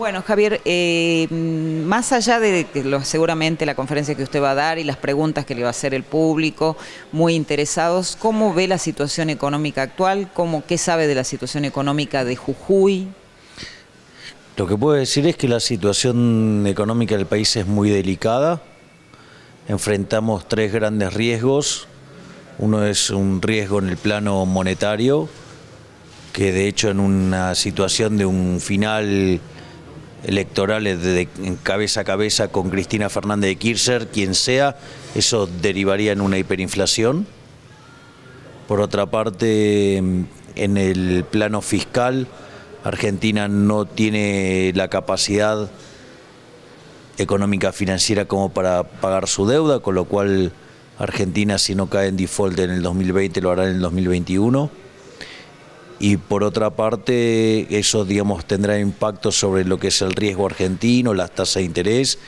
Bueno, Javier, eh, más allá de lo, seguramente la conferencia que usted va a dar y las preguntas que le va a hacer el público, muy interesados, ¿cómo ve la situación económica actual? ¿Cómo, ¿Qué sabe de la situación económica de Jujuy? Lo que puedo decir es que la situación económica del país es muy delicada. Enfrentamos tres grandes riesgos. Uno es un riesgo en el plano monetario, que de hecho en una situación de un final electorales de, cabeza a cabeza con Cristina Fernández de Kirchner, quien sea, eso derivaría en una hiperinflación. Por otra parte, en el plano fiscal, Argentina no tiene la capacidad económica financiera como para pagar su deuda, con lo cual Argentina si no cae en default en el 2020 lo hará en el 2021 y por otra parte eso digamos tendrá impacto sobre lo que es el riesgo argentino, las tasas de interés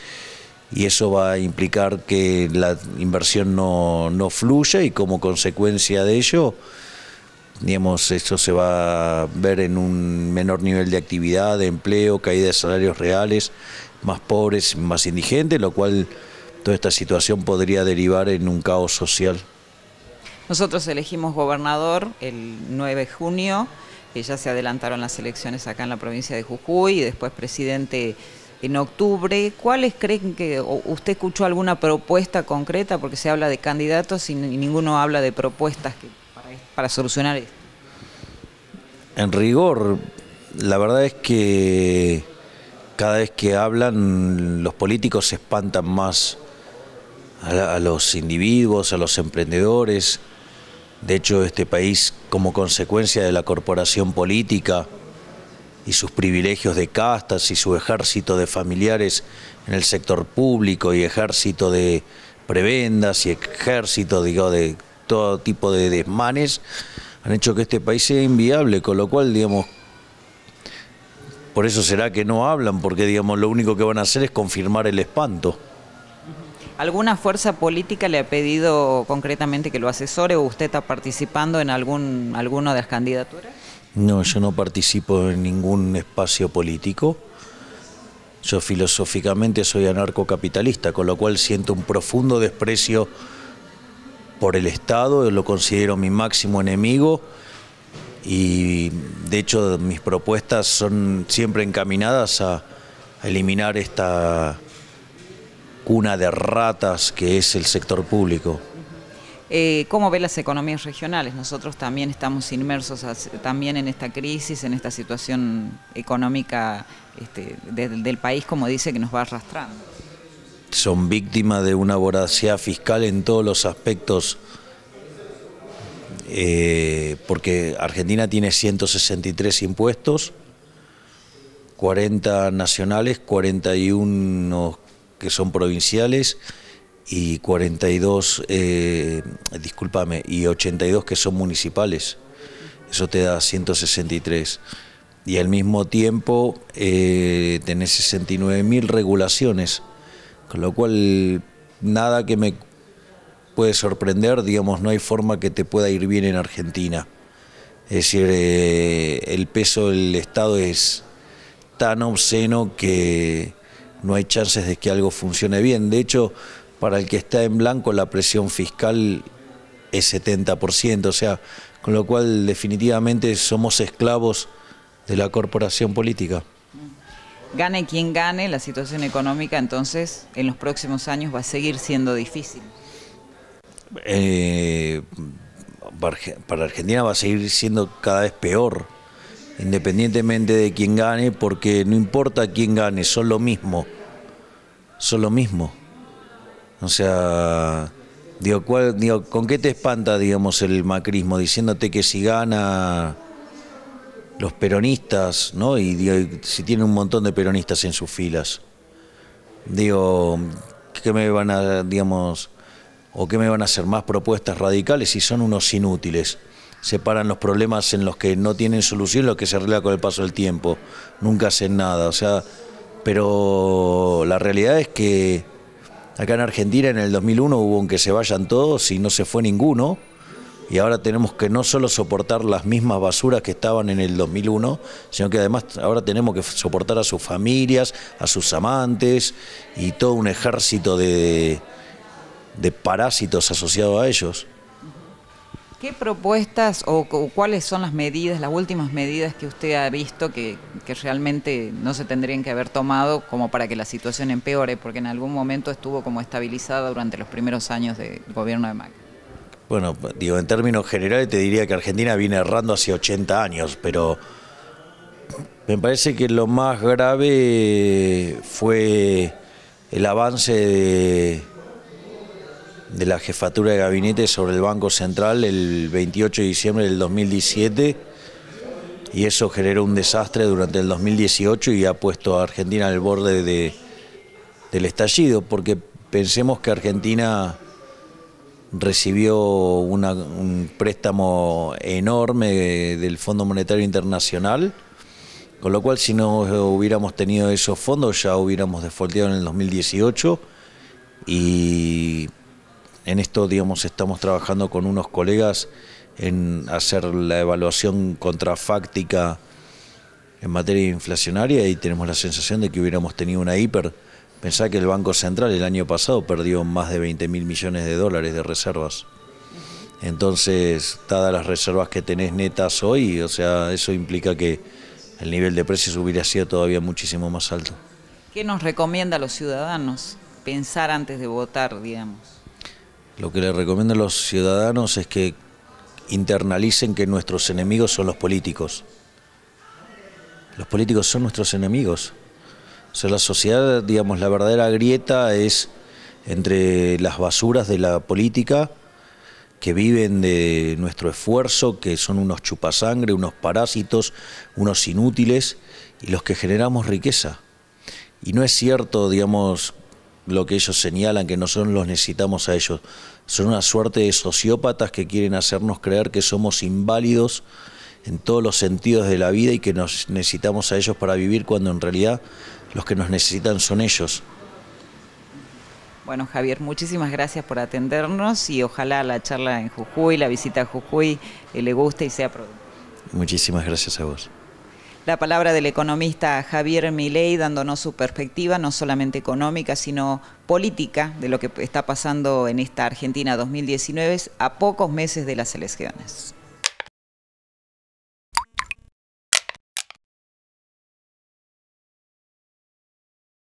y eso va a implicar que la inversión no, fluya y como consecuencia de ello digamos esto se va a ver en un menor nivel de actividad, de empleo, caída de salarios reales, más pobres, más indigentes, lo cual toda esta situación podría derivar en un caos social. Nosotros elegimos gobernador el 9 de junio, que ya se adelantaron las elecciones acá en la provincia de Jujuy y después presidente en octubre. ¿Cuáles creen que usted escuchó alguna propuesta concreta? Porque se habla de candidatos y ninguno habla de propuestas para, para solucionar esto. En rigor, la verdad es que cada vez que hablan los políticos se espantan más a, los individuos, a los emprendedores, de hecho, este país, como consecuencia de la corporación política y sus privilegios de castas y su ejército de familiares en el sector público y ejército de prebendas y ejército digo, de todo tipo de desmanes, han hecho que este país sea inviable, con lo cual, digamos, por eso será que no hablan, porque digamos, lo único que van a hacer es confirmar el espanto. ¿Alguna fuerza política le ha pedido concretamente que lo asesore o usted está participando en algún alguna de las candidaturas? No, yo no participo en ningún espacio político. Yo filosóficamente soy anarcocapitalista, con lo cual siento un profundo desprecio por el Estado, lo considero mi máximo enemigo y de hecho mis propuestas son siempre encaminadas a eliminar esta cuna de ratas que es el sector público. Eh, ¿Cómo ve las economías regionales? Nosotros también estamos inmersos también en esta crisis, en esta situación económica este, del país, como dice, que nos va arrastrando. Son víctimas de una voracidad fiscal en todos los aspectos, eh, porque Argentina tiene 163 impuestos, 40 nacionales, 41 que son provinciales y 42, eh, discúlpame, y 82 que son municipales. Eso te da 163. Y al mismo tiempo eh, tenés 69.000 regulaciones, con lo cual nada que me puede sorprender, digamos, no hay forma que te pueda ir bien en Argentina. Es decir, eh, el peso del Estado es tan obsceno que no hay chances de que algo funcione bien. De hecho, para el que está en blanco la presión fiscal es 70%, o sea, con lo cual definitivamente somos esclavos de la corporación política. Gane quien gane, la situación económica entonces en los próximos años va a seguir siendo difícil. Eh, para Argentina va a seguir siendo cada vez peor independientemente de quién gane, porque no importa quién gane, son lo mismo, son lo mismo. O sea, digo, ¿con qué te espanta, digamos, el macrismo? Diciéndote que si gana los peronistas, ¿no? Y si tiene un montón de peronistas en sus filas. Digo, ¿qué me van a, digamos, o qué me van a hacer más propuestas radicales si son unos inútiles? separan los problemas en los que no tienen solución, lo que se arregla con el paso del tiempo. Nunca hacen nada, o sea, pero la realidad es que acá en Argentina en el 2001 hubo un que se vayan todos y no se fue ninguno. Y ahora tenemos que no solo soportar las mismas basuras que estaban en el 2001, sino que además ahora tenemos que soportar a sus familias, a sus amantes y todo un ejército de, de parásitos asociados a ellos. ¿Qué propuestas o, cuáles son las medidas, las últimas medidas que usted ha visto que, realmente no se tendrían que haber tomado como para que la situación empeore? Porque en algún momento estuvo como estabilizada durante los primeros años del gobierno de Macri. Bueno, digo, en términos generales te diría que Argentina viene errando hace 80 años, pero me parece que lo más grave fue el avance de de la jefatura de gabinete sobre el Banco Central el 28 de diciembre del 2017 y eso generó un desastre durante el 2018 y ha puesto a Argentina al borde de, del estallido, porque pensemos que Argentina recibió un préstamo enorme del Fondo Monetario Internacional, con lo cual si no hubiéramos tenido esos fondos ya hubiéramos defaultado en el 2018 y en esto, digamos, estamos trabajando con unos colegas en hacer la evaluación contrafáctica en materia inflacionaria y tenemos la sensación de que hubiéramos tenido una hiper. Pensá que el Banco Central el año pasado perdió más de 20 mil millones de dólares de reservas. Entonces, dadas las reservas que tenés netas hoy, o sea, eso implica que el nivel de precios hubiera sido todavía muchísimo más alto. ¿Qué nos recomienda a los ciudadanos pensar antes de votar, digamos? Lo que les recomiendo a los ciudadanos es que internalicen que nuestros enemigos son los políticos. Los políticos son nuestros enemigos. O sea, la sociedad, digamos, la verdadera grieta es entre las basuras de la política que viven de nuestro esfuerzo, que son unos chupasangre, unos parásitos, unos inútiles, y los que generamos riqueza. Y no es cierto, digamos, lo que ellos señalan, que nosotros los necesitamos a ellos. Son una suerte de sociópatas que quieren hacernos creer que somos inválidos en todos los sentidos de la vida y que nos necesitamos a ellos para vivir cuando en realidad los que nos necesitan son ellos. Bueno, Javier, muchísimas gracias por atendernos y ojalá la charla en Jujuy, la visita a Jujuy, eh, le guste y sea productiva. Muchísimas gracias a vos. La palabra del economista Javier Milei dándonos su perspectiva no solamente económica, sino política de lo que está pasando en esta Argentina 2019 a pocos meses de las elecciones.